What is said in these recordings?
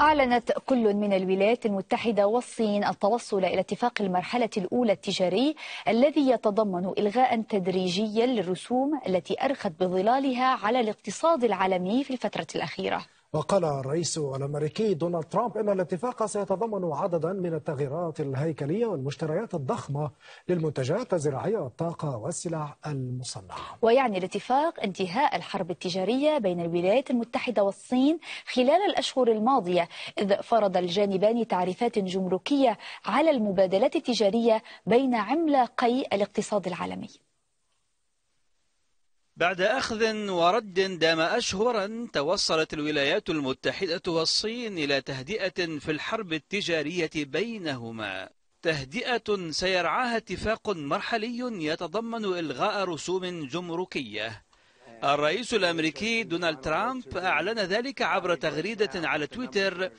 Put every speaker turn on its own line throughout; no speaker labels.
أعلنت كل من الولايات المتحدة والصين التوصل إلى اتفاق المرحلة الأولى التجاري الذي يتضمن إلغاء تدريجيا للرسوم التي أرخت بظلالها على الاقتصاد العالمي في الفترة الأخيرة
وقال الرئيس
الامريكي دونالد ترامب ان الاتفاق سيتضمن عددا من التغييرات الهيكليه والمشتريات الضخمه للمنتجات الزراعيه والطاقه والسلع المصنعه. ويعني الاتفاق انتهاء الحرب التجاريه بين الولايات المتحده والصين خلال الاشهر الماضيه، اذ فرض الجانبان تعريفات جمركيه على المبادلات التجاريه بين عملاقي الاقتصاد العالمي.
بعد أخذ ورد دام أشهرا توصلت الولايات المتحدة والصين إلى تهدئة في الحرب التجارية بينهما تهدئة سيرعاها اتفاق مرحلي يتضمن إلغاء رسوم جمركية الرئيس الأمريكي دونالد ترامب أعلن ذلك عبر تغريدة على تويتر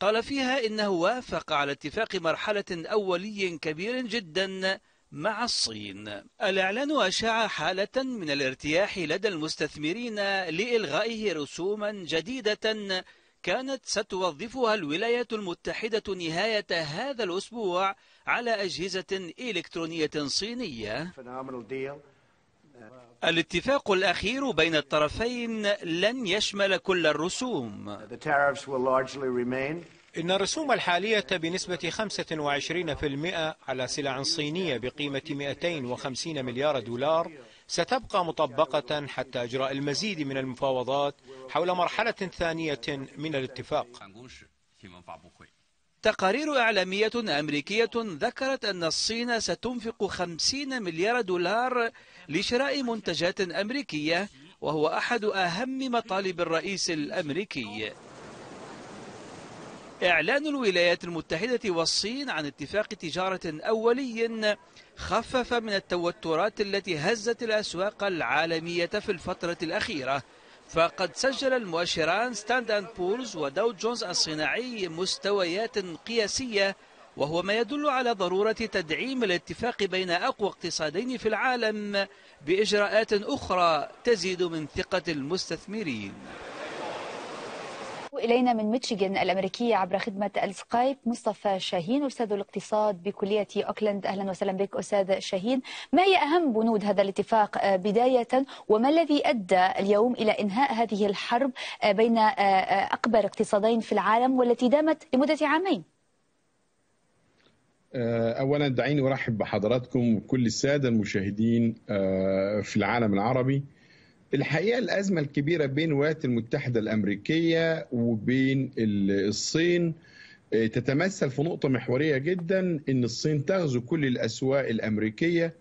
قال فيها إنه وافق على اتفاق مرحلة أولي كبير جداً مع الصين الإعلان أشاع حالة من الارتياح لدى المستثمرين لإلغائه رسوما جديدة كانت ستوظفها الولايات المتحدة نهاية هذا الأسبوع على أجهزة إلكترونية صينية الاتفاق الأخير بين الطرفين لن يشمل كل الرسوم إن الرسوم الحالية بنسبة 25% على سلع صينية بقيمة 250 مليار دولار ستبقى مطبقة حتى إجراء المزيد من المفاوضات حول مرحلة ثانية من الاتفاق تقارير إعلامية أمريكية ذكرت أن الصين ستنفق 50 مليار دولار لشراء منتجات أمريكية وهو أحد أهم مطالب الرئيس الأمريكي إعلان الولايات المتحدة والصين عن اتفاق تجارة أولي خفف من التوترات التي هزت الأسواق العالمية في الفترة الأخيرة فقد سجل المؤشران ستاند أند بولز وداو جونز الصناعي مستويات قياسية وهو ما يدل على ضرورة تدعيم الاتفاق بين أقوى اقتصادين في العالم بإجراءات أخرى تزيد من ثقة المستثمرين
إلينا من ميتشيغن الأمريكية عبر خدمة السكايب مصطفى شاهين أستاذ الاقتصاد بكلية أوكلاند أهلا وسهلا بك أستاذ شاهين ما هي أهم بنود هذا الاتفاق آه، بداية وما الذي أدى اليوم إلى إنهاء هذه الحرب آه، بين آه، أكبر اقتصادين في العالم والتي دامت لمدة عامين
اولا دعيني ارحب بحضراتكم وكل الساده المشاهدين في العالم العربي الحقيقه الازمه الكبيره بين الولايات المتحده الامريكيه وبين الصين آه، تتمثل في نقطه محوريه جدا ان الصين تغزو كل الاسواق الامريكيه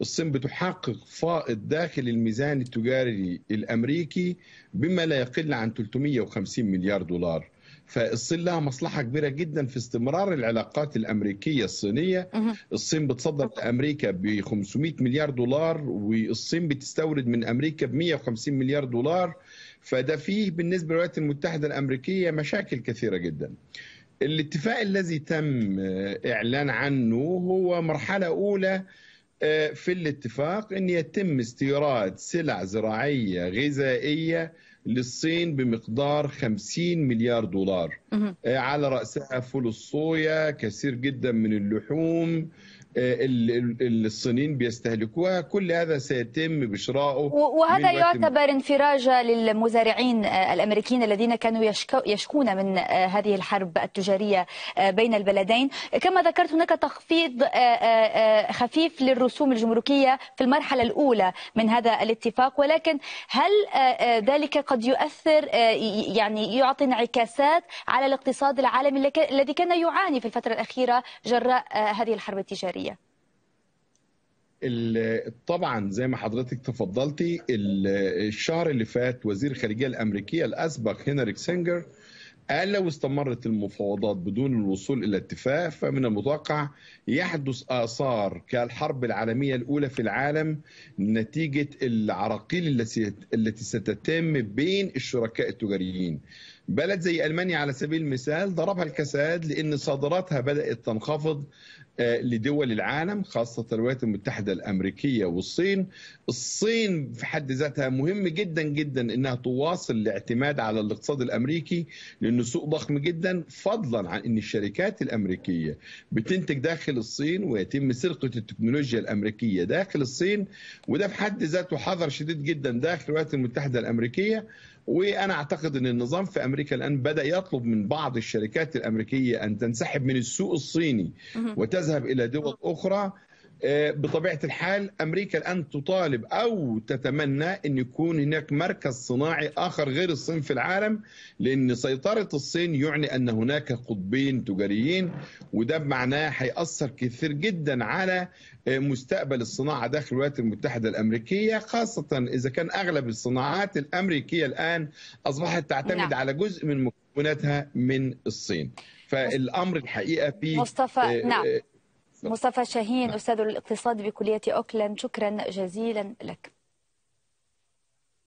الصين بتحقق فائض داخل الميزان التجاري الامريكي بما لا يقل عن 350 مليار دولار فالصين لها مصلحه كبيره جدا في استمرار العلاقات الامريكيه الصينيه الصين بتصدر لامريكا ب 500 مليار دولار والصين بتستورد من امريكا ب 150 مليار دولار فده فيه بالنسبه للولايات المتحده الامريكيه مشاكل كثيره جدا الاتفاق الذي تم آه، اعلان عنه هو مرحله اولى آه، في الاتفاق ان يتم استيراد سلع زراعيه غذائيه للصين بمقدار 50 مليار دولار آه، على رأسها فول الصويا كثير جدا من اللحوم آه، الصينيين بيستهلكوها كل هذا سيتم بشرائه وهذا يعتبر
انفراجة للمزارعين آه، الأمريكيين الذين كانوا يشكون من آه، هذه الحرب التجارية بين البلدين كما ذكرت هناك تخفيض خفيف للرسوم الجمركية في المرحلة الأولى من هذا الاتفاق ولكن هل ذلك قد يؤثر يعني يعطي انعكاسات على الاقتصاد العالمي الذي كان يعاني في الفترة الأخيرة جراء هذه الحرب التجارية
طبعا زي ما حضرتك تفضلتي الشهر اللي فات وزير الخارجيه الامريكيه الاسبق هنري سينجر قال لو استمرت المفاوضات بدون الوصول الى اتفاق فمن المتوقع يحدث اثار كالحرب العالميه الاولى في العالم نتيجه العراقيل التي ستتم بين الشركاء التجاريين بلد زي المانيا على سبيل المثال ضربها الكساد لان صادراتها بدات تنخفض آه، لدول العالم خاصة الولايات المتحدة الأمريكية والصين الصين في حد ذاتها مهم جدا جدا أنها تواصل الاعتماد على الاقتصاد الأمريكي لأنه سوق ضخم جدا فضلا عن أن الشركات الأمريكية بتنتج داخل الصين ويتم سرقة التكنولوجيا الأمريكية داخل الصين وده في حد ذاته حذر شديد جدا داخل الولايات المتحدة الأمريكية وأنا أعتقد أن النظام في أمريكا امريكا الان بدا يطلب من بعض الشركات الامريكيه ان تنسحب من السوق الصيني وتذهب الى دول اخرى آه، بطبيعه الحال امريكا الان تطالب او تتمنى ان يكون هناك مركز صناعي اخر غير الصين في العالم لان سيطره الصين يعني ان هناك قطبين تجاريين وده معناه هيأثر كثير جدا على آه، مستقبل الصناعه داخل الولايات المتحده الامريكيه خاصه اذا كان اغلب الصناعات الامريكيه الان اصبحت تعتمد نعم. على جزء من مكوناتها من الصين فالامر الحقيقه فيه مصطفى آه نعم آه،
مصطفى شاهين أستاذ الاقتصاد بكلية أوكلاند شكرا جزيلا لك